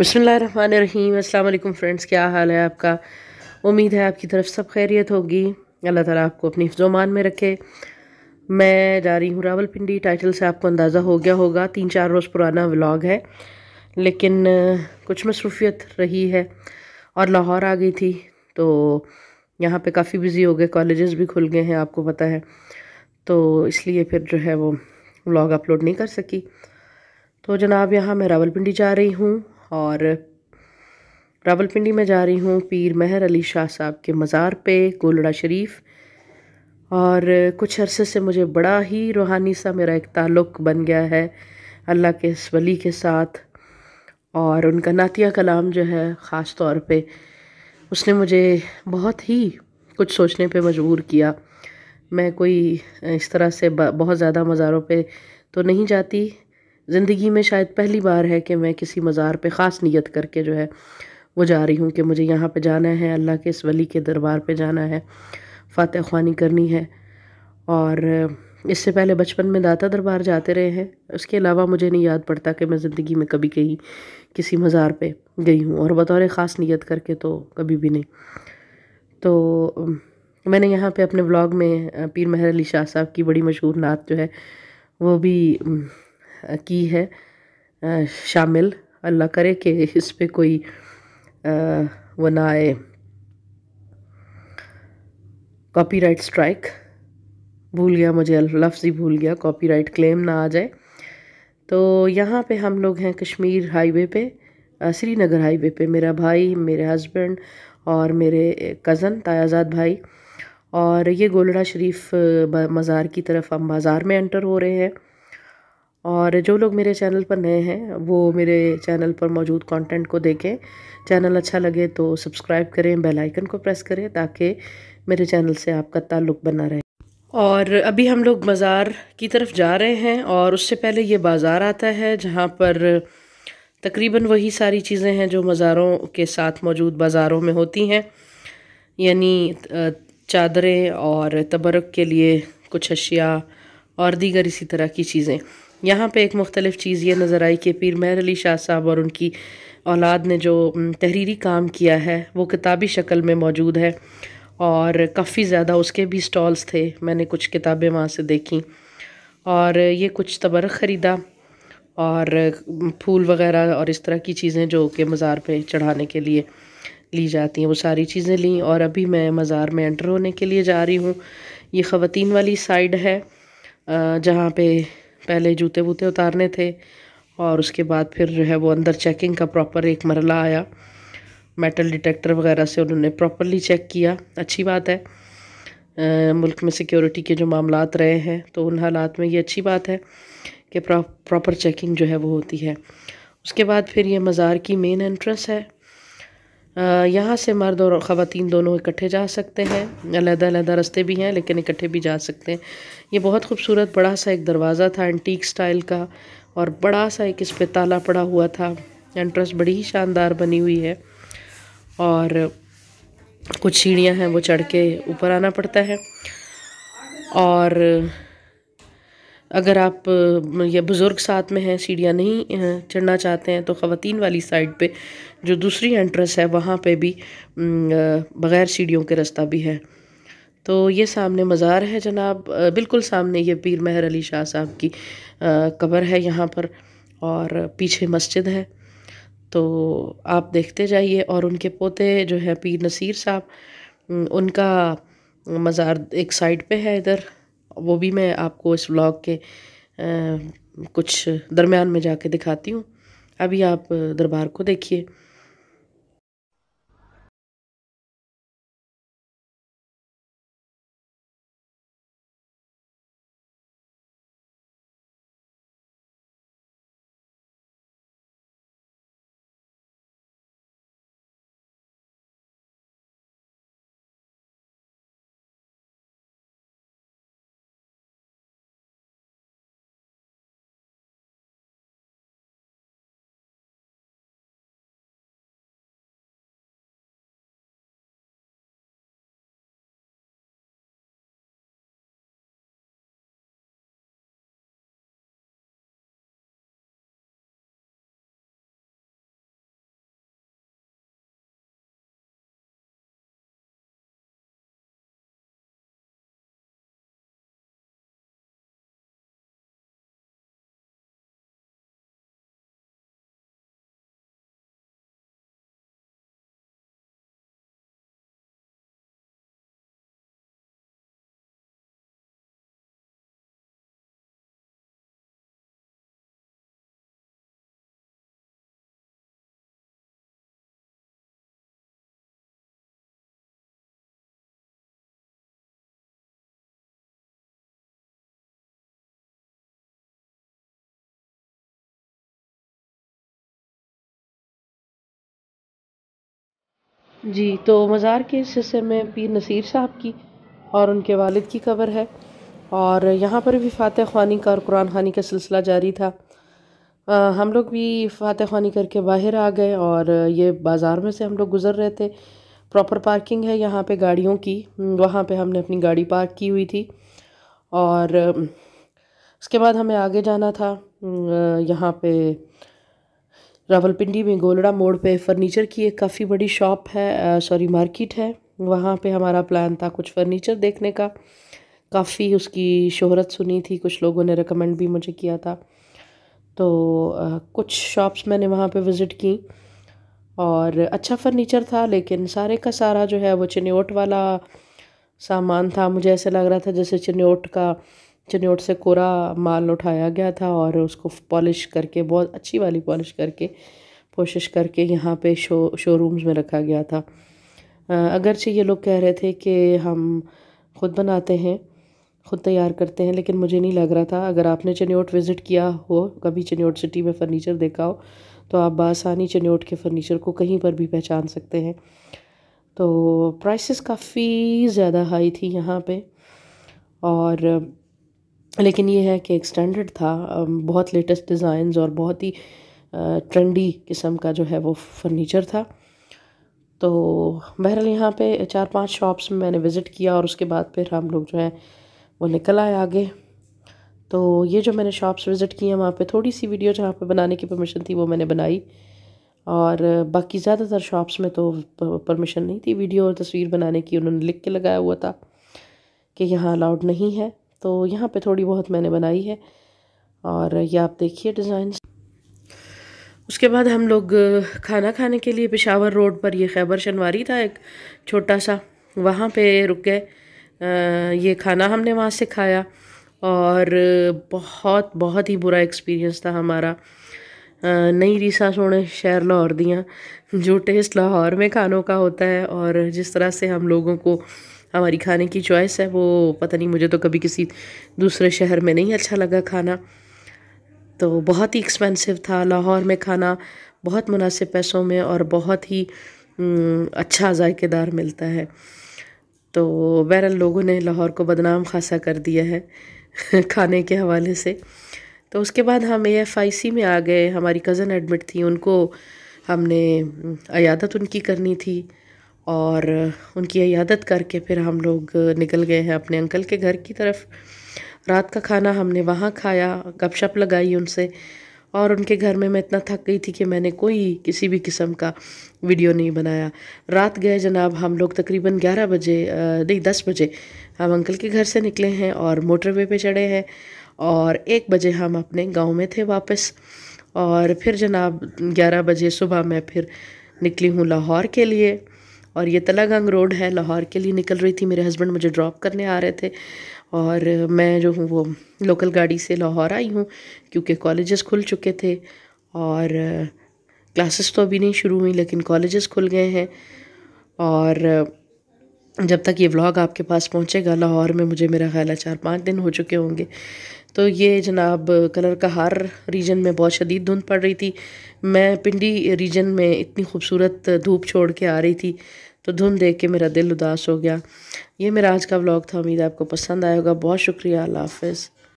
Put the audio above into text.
अस्सलाम वालेकुम फ्रेंड्स क्या हाल है आपका उम्मीद है आपकी तरफ सब खैरियत होगी अल्लाह ताला आपको अपनी हिफ्जोमान में रखे मैं जा रही हूँ रावलपिंडी टाइटल से आपको अंदाज़ा हो गया होगा तीन चार रोज़ पुराना व्लॉग है लेकिन कुछ मसरूफियत रही है और लाहौर आ गई थी तो यहाँ पे काफ़ी बिज़ी हो गए कॉलेजेस भी खुल गए हैं आपको पता है तो इसलिए फिर जो है वो व्लॉग अपलोड नहीं कर सकी तो जनाब यहाँ मैं रावलपिंडी जा रही हूँ और रावलपिंडी में जा रही हूँ पीर महर अली शाह साहब के मज़ार पे गोलड़ा शरीफ और कुछ अरसे से मुझे बड़ा ही रूहानी सा मेरा एक ताल्लुक़ बन गया है अल्लाह के इस वली के साथ और उनका नातिया कलाम जो है ख़ास तौर पे उसने मुझे बहुत ही कुछ सोचने पे मजबूर किया मैं कोई इस तरह से बहुत ज़्यादा मज़ारों पे तो नहीं जाती ज़िंदगी में शायद पहली बार है कि मैं किसी मज़ार पे ख़ास नीयत करके जो है वो जा रही हूँ कि मुझे यहाँ पे जाना है अल्लाह के इस वली के दरबार पे जाना है फ़ातह ख़्वानी करनी है और इससे पहले बचपन में दाता दरबार जाते रहे हैं उसके अलावा मुझे नहीं याद पड़ता कि मैं ज़िंदगी में कभी कहीं किसी मज़ार पर गई हूँ और बतौर ख़ास नीयत करके तो कभी भी नहीं तो मैंने यहाँ पे अपने व्लॉग में पीर महर अली शाह साहब की बड़ी मशहूर नात जो है वो भी की है शामिल अल्लाह करे कि इस पे कोई वो ना आए कॉपीराइट स्ट्राइक भूल गया मुझे लफ्ज़ ही भूल गया कॉपीराइट क्लेम ना आ जाए तो यहाँ पे हम लोग हैं कश्मीर हाईवे पे श्रीनगर हाईवे पे मेरा भाई मेरे हस्बैंड और मेरे कज़न तायाजाद भाई और ये गोलड़ा शरीफ मज़ार की तरफ हम बाज़ार में एंटर हो रहे हैं और जो लोग मेरे चैनल पर नए हैं वो मेरे चैनल पर मौजूद कंटेंट को देखें चैनल अच्छा लगे तो सब्सक्राइब करें बेल आइकन को प्रेस करें ताकि मेरे चैनल से आपका ताल्लुक बना रहे और अभी हम लोग बाज़ार की तरफ जा रहे हैं और उससे पहले ये बाज़ार आता है जहाँ पर तकरीबन वही सारी चीज़ें हैं जो मज़ारों के साथ मौजूद बाज़ारों में होती हैं यानी चादरें और तबरक के लिए कुछ अशिया और दीगर इसी तरह की चीज़ें यहाँ पे एक मुख्तलिफ चीज़ ये नज़र आई कि पीर महर अली शाह साहब और उनकी औलाद ने जो तहरीरी काम किया है वो किताबी शक्ल में मौजूद है और काफ़ी ज़्यादा उसके भी स्टॉल्स थे मैंने कुछ किताबें वहाँ से देखी और ये कुछ तबरक ख़रीदा और फूल वगैरह और इस तरह की चीज़ें जो कि मज़ार पे चढ़ाने के लिए ली जाती हैं वो सारी चीज़ें ली और अभी मैं मज़ार में एंटर होने के लिए जा रही हूँ ये ख़वान वाली साइड है जहाँ पे पहले जूते वूते उतारने थे और उसके बाद फिर जो है वो अंदर चेकिंग का प्रॉपर एक मरला आया मेटल डिटेक्टर वगैरह से उन्होंने प्रॉपरली चेक किया अच्छी बात है आ, मुल्क में सिक्योरिटी के जो मामला रहे हैं तो उन हालात में ये अच्छी बात है कि प्रॉपर चेकिंग जो है वो होती है उसके बाद फिर ये मज़ार की मेन एंट्रेंस है यहाँ से मर्द और ख़वान दोनों इकट्ठे जा सकते हैं अलहदा अलहदा रास्ते भी हैं लेकिन इकट्ठे भी जा सकते हैं ये बहुत खूबसूरत बड़ा सा एक दरवाज़ा था एंटीक स्टाइल का और बड़ा सा एक इस पर ताला पड़ा हुआ था एंट्रेंस बड़ी ही शानदार बनी हुई है और कुछ सीढ़ियाँ हैं वो चढ़ के ऊपर आना पड़ता है और अगर आप या बुज़ुर्ग साथ में हैं सीढ़ियाँ नहीं चढ़ना चाहते हैं तो ख़वान वाली साइड पे जो दूसरी एंट्रेंस है वहाँ पे भी बग़ैर सीढ़ियों के रास्ता भी है तो ये सामने मज़ार है जनाब बिल्कुल सामने ये पीर महर अली शाह साहब की कब्र है यहाँ पर और पीछे मस्जिद है तो आप देखते जाइए और उनके पोते जो है पीर नसीर साहब उनका मज़ार एक साइड पे है इधर वो भी मैं आपको इस व्लॉग के कुछ दरमियान में जाके दिखाती हूँ अभी आप दरबार को देखिए जी तो मज़ार के इस हिस्से में पीर नसीर साहब की और उनके वालिद की कबर है और यहाँ पर भी फ़ातह ख़्वानी का और कुरान ख़ानी का सिलसिला जारी था आ, हम लोग भी फ़ातह ख़्वानी करके बाहर आ गए और ये बाज़ार में से हम लोग गुज़र रहे थे प्रॉपर पार्किंग है यहाँ पे गाड़ियों की वहाँ पे हमने अपनी गाड़ी पार्क की हुई थी और उसके बाद हमें आगे जाना था यहाँ पर रावलपिंडी में गोलड़ा मोड़ पे फर्नीचर की एक काफ़ी बड़ी शॉप है सॉरी मार्केट है वहाँ पे हमारा प्लान था कुछ फर्नीचर देखने का काफ़ी उसकी शोहरत सुनी थी कुछ लोगों ने रिकमेंड भी मुझे किया था तो आ, कुछ शॉप्स मैंने वहाँ पे विज़िट की और अच्छा फर्नीचर था लेकिन सारे का सारा जो है वो चिनेट वाला सामान था मुझे ऐसा लग रहा था जैसे चिनेट का चनियोट से कोरा माल उठाया गया था और उसको पॉलिश करके बहुत अच्छी वाली पॉलिश करके कोशिश करके यहाँ पे शो शोरूम्स में रखा गया था अगरचे ये लोग कह रहे थे कि हम ख़ुद बनाते हैं ख़ुद तैयार करते हैं लेकिन मुझे नहीं लग रहा था अगर आपने चनेट विज़िट किया हो कभी चनेट सिटी में फ़र्नीचर देखा हो तो आप बासानी चनेट के फ़र्नीचर को कहीं पर भी पहचान सकते हैं तो प्राइसेस काफ़ी ज़्यादा हाई थी यहाँ पे और लेकिन ये है कि एक स्टैंडर्ड था बहुत लेटेस्ट डिज़ाइन और बहुत ही ट्रेंडी किस्म का जो है वो फर्नीचर था तो बहरहाल यहाँ पे चार पांच शॉप्स में मैंने विज़िट किया और उसके बाद फिर हम लोग जो है वो निकल आए आगे तो ये जो मैंने शॉप्स विज़िट किए हैं वहाँ पे थोड़ी सी वीडियो जहाँ पे बनाने की परमिशन थी वो मैंने बनाई और बाकी ज़्यादातर शॉप्स में तो परमिशन तो नहीं थी वीडियो और तस्वीर बनाने की उन्होंने लिख के लगाया हुआ था कि यहाँ अलाउड नहीं है तो यहाँ पे थोड़ी बहुत मैंने बनाई है और ये आप देखिए डिज़ाइन उसके बाद हम लोग खाना खाने के लिए पेशावर रोड पर ये खैबर शनवारी था एक छोटा सा वहाँ पे रुक गए ये खाना हमने वहाँ से खाया और बहुत बहुत ही बुरा एक्सपीरियंस था हमारा नई रीसा सोने शहर लाहौर दियाँ जो टेस्ट लाहौर में खानों का होता है और जिस तरह से हम लोगों को हमारी खाने की चॉइस है वो पता नहीं मुझे तो कभी किसी दूसरे शहर में नहीं अच्छा लगा खाना तो बहुत ही एक्सपेंसिव था लाहौर में खाना बहुत मुनासिब पैसों में और बहुत ही अच्छा जायकेदार मिलता है तो बहरल लोगों ने लाहौर को बदनाम खासा कर दिया है खाने के हवाले से तो उसके बाद हम ए एफ आई सी में आ गए हमारी कज़न एडमिट थी उनको हमने अयादत उनकी करनी थी और उनकी यादत करके फिर हम लोग निकल गए हैं अपने अंकल के घर की तरफ रात का खाना हमने वहाँ खाया गपशप लगाई उनसे और उनके घर में मैं इतना थक गई थी कि मैंने कोई किसी भी किस्म का वीडियो नहीं बनाया रात गए जनाब हम लोग तकरीबन 11 बजे नहीं 10 बजे हम अंकल के घर से निकले हैं और मोटरवे पे चढ़े हैं और एक बजे हम अपने गांव में थे वापस और फिर जनाब 11 बजे सुबह मैं फिर निकली हूँ लाहौर के लिए और ये तलागंग रोड है लाहौर के लिए निकल रही थी मेरे हस्बैंड मुझे ड्रॉप करने आ रहे थे और मैं जो हूँ वो लोकल गाड़ी से लाहौर आई हूँ क्योंकि कॉलेजेस खुल चुके थे और क्लासेस तो अभी नहीं शुरू हुई लेकिन कॉलेजेस खुल गए हैं और जब तक ये व्लॉग आपके पास पहुंचेगा लाहौर में मुझे मेरा ख्याल है चार पाँच दिन हो चुके होंगे तो ये जनाब कलर का हर रीजन में बहुत शदीद धुंध पड़ रही थी मैं पिंडी रीजन में इतनी खूबसूरत धूप छोड़ के आ रही थी तो धुंध देख के मेरा दिल उदास हो गया ये मेरा आज का व्लॉग था उम्मीद आपको पसंद आएगा बहुत शुक्रिया अल्लाह हाफिज़